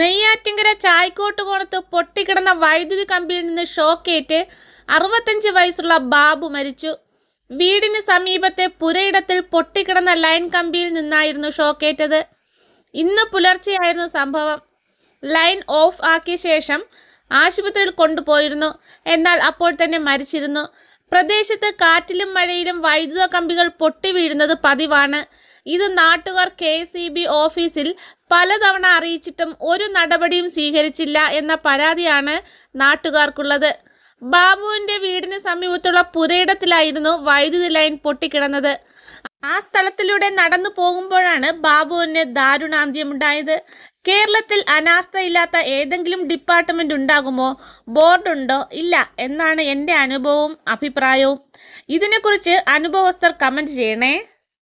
നെയ്യാറ്റിങ്കര കോണത്ത് പൊട്ടിക്കിടന്ന വൈദ്യുതി കമ്പിയിൽ നിന്ന് ഷോക്കേറ്റ് അറുപത്തഞ്ച് വയസ്സുള്ള ബാബു മരിച്ചു വീടിന് സമീപത്തെ പുരയിടത്തിൽ പൊട്ടിക്കിടന്ന ലൈൻ കമ്പിയിൽ നിന്നായിരുന്നു ഷോക്കേറ്റത് ഇന്ന് പുലർച്ചെയായിരുന്നു സംഭവം ലൈൻ ഓഫ് ആക്കിയ ശേഷം ആശുപത്രിയിൽ കൊണ്ടുപോയിരുന്നു എന്നാൽ അപ്പോൾ തന്നെ മരിച്ചിരുന്നു പ്രദേശത്ത് കാറ്റിലും മഴയിലും വൈദ്യുത കമ്പികൾ പൊട്ടി വീഴുന്നത് പതിവാണ് ഇത് നാട്ടുകാർ കെ സി ബി ഓഫീസിൽ പലതവണ അറിയിച്ചിട്ടും ഒരു നടപടിയും സ്വീകരിച്ചില്ല എന്ന പരാതിയാണ് നാട്ടുകാർക്കുള്ളത് ബാബുവിൻ്റെ വീടിന് സമീപത്തുള്ള പുരയിടത്തിലായിരുന്നു വൈദ്യുതി ലൈൻ പൊട്ടിക്കിടന്നത് ആ സ്ഥലത്തിലൂടെ നടന്നു പോകുമ്പോഴാണ് ബാബുവിന് ദാരുണാന്ത്യമുണ്ടായത് കേരളത്തിൽ അനാസ്ഥയില്ലാത്ത ഏതെങ്കിലും ഡിപ്പാർട്ട്മെൻ്റ് ഉണ്ടാകുമോ ബോർഡുണ്ടോ ഇല്ല എന്നാണ് എൻ്റെ അനുഭവവും അഭിപ്രായവും ഇതിനെക്കുറിച്ച് അനുഭവസ്ഥർ കമൻറ്റ് ചെയ്യണേ